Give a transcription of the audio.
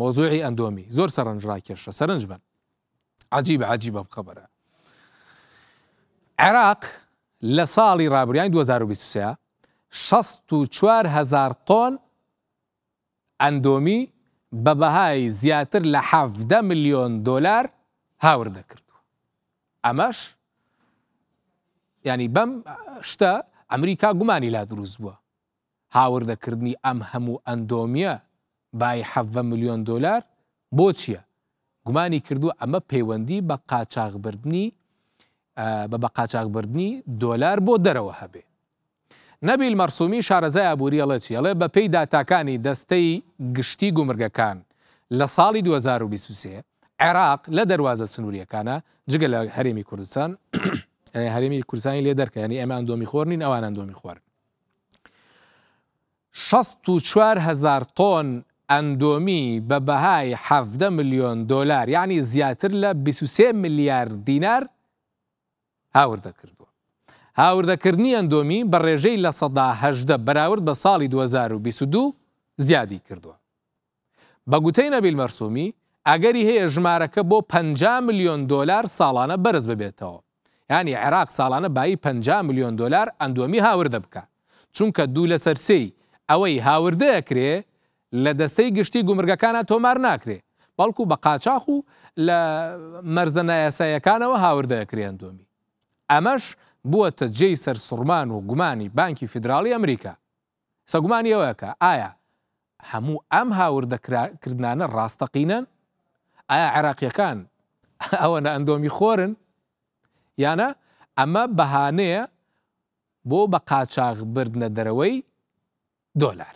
مۆزوعی ئەندۆمی زۆر سەرنجڕاکێشە سەرنج بن عجیب عجیب بەم خبرە عێراق لە ساڵی ڕابریان 2023 64 هزار تۆن ئەندۆمی بە بەهای زیاتر لە 17 میلیۆن دلار هاور دەکردو ئەمەش ینی بەم شتە ئەمریکا گومانی لا دروست بووە هاوردەکردنی ئەم هەموو ئەندۆمیە بای حە میلیۆن دلار بۆ چییە؟ گومانی کردو ئەمە پەیوەندی بە قاچاقبردنی بە بە قاچاقبردنی دۆلار بۆ دەرەوە هەبێ. نەبیل مەرسومی شارەزای ئابوووریەڵە چیڵێ بە پێی داتاکانی دەستەی گشتی گومرگەکان لە ساڵی 2023 عێراق لە دەواازە سنووریەکانە جگە لە هەرێمی کوردستان هەرمی کوردستانی لێ دەکە ینی ئەمان دۆمی خۆرنین ئەوانان دۆمی خوارد. 16 هزار تۆن ئەندۆمی بە بەهای ح میلیۆن دلار یعنی زیاتر لە 23 میلیارد دینار هاوردە کردووە. هاوردەکردنی ئەندۆمی بە ڕێژەی لە سەداهدە بەراورد بە ساڵی 2022 زیادی کردووە. بەگوتەی نەبیل مەرسومی ئەگەری هەیە ژمارەکە بۆ 50 میلیۆن دلار ساڵانە بەرز ببێتەوە. ینی عێراق ساڵانە بای 50 میلیۆن دلار ئەندۆمی هاوردە بکە. چونکە دوو لە سەرسی ئەوەی هاوردەیەکرێ لە دەستەی گشتی گومرگەکانە تۆمار ناکرێ بەڵکو بە قاچاق و لە مەرزە نایاسایەکانەوە هاوردەکرێن دومی ئەمەش بووەتە جێی سەر سوورمان و گومانی بانکی فیدراڵی ئەمریکا سەگومانی ئەوەکە ئایا هەموو ئەم هاوردەکردانە ڕاستەقینەن ئایا عێراقیەکان ئەوە نە ئەندۆمی خۆرن یانە ئەمە بەهانەیە بۆ بە قاچاق بردنە دەرەوەی دۆلار